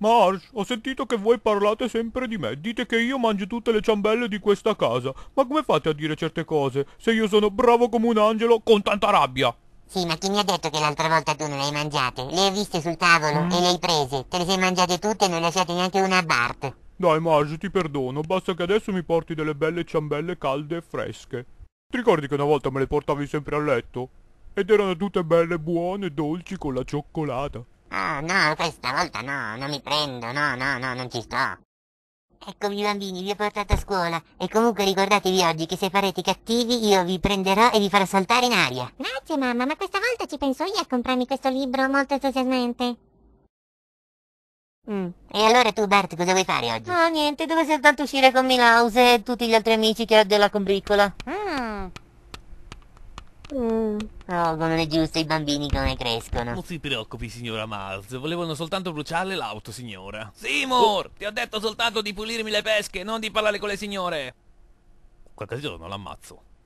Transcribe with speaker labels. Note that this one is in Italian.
Speaker 1: Marge, ho sentito che voi parlate sempre di me, dite che io mangio tutte le ciambelle di questa casa. Ma come fate a dire certe cose, se io sono bravo come un angelo con tanta rabbia? Sì, ma chi mi ha detto che l'altra volta tu non
Speaker 2: le hai mangiate? Le hai viste sul tavolo mm. e le hai prese. Te le sei mangiate tutte e non lasciate neanche una a Bart.
Speaker 1: Dai Marge, ti perdono, basta che adesso mi porti delle belle ciambelle calde e fresche. Ti ricordi che una volta me le portavi sempre a letto? Ed erano tutte belle buone dolci con la cioccolata.
Speaker 2: Ah, no, questa volta no, non mi prendo, no, no, no, non ci sto. Eccomi bambini, vi ho portato a scuola e comunque ricordatevi oggi che se farete cattivi io vi prenderò e vi farò saltare in aria. Grazie mamma, ma questa volta ci penso io a comprarmi questo libro molto entusiasmante. Mm. E allora tu Bart cosa vuoi fare oggi? Oh niente, devo soltanto uscire con Milhouse e tutti gli altri amici che ho della combriccola. Mm? Mm. non oh, è giusto, i bambini come
Speaker 1: crescono. Non si preoccupi, signora Mars. Volevano soltanto bruciarle l'auto, signora. Seymour! Uh. Ti ho detto soltanto di pulirmi le pesche, non di parlare con le signore! Qualche giorno l'ammazzo.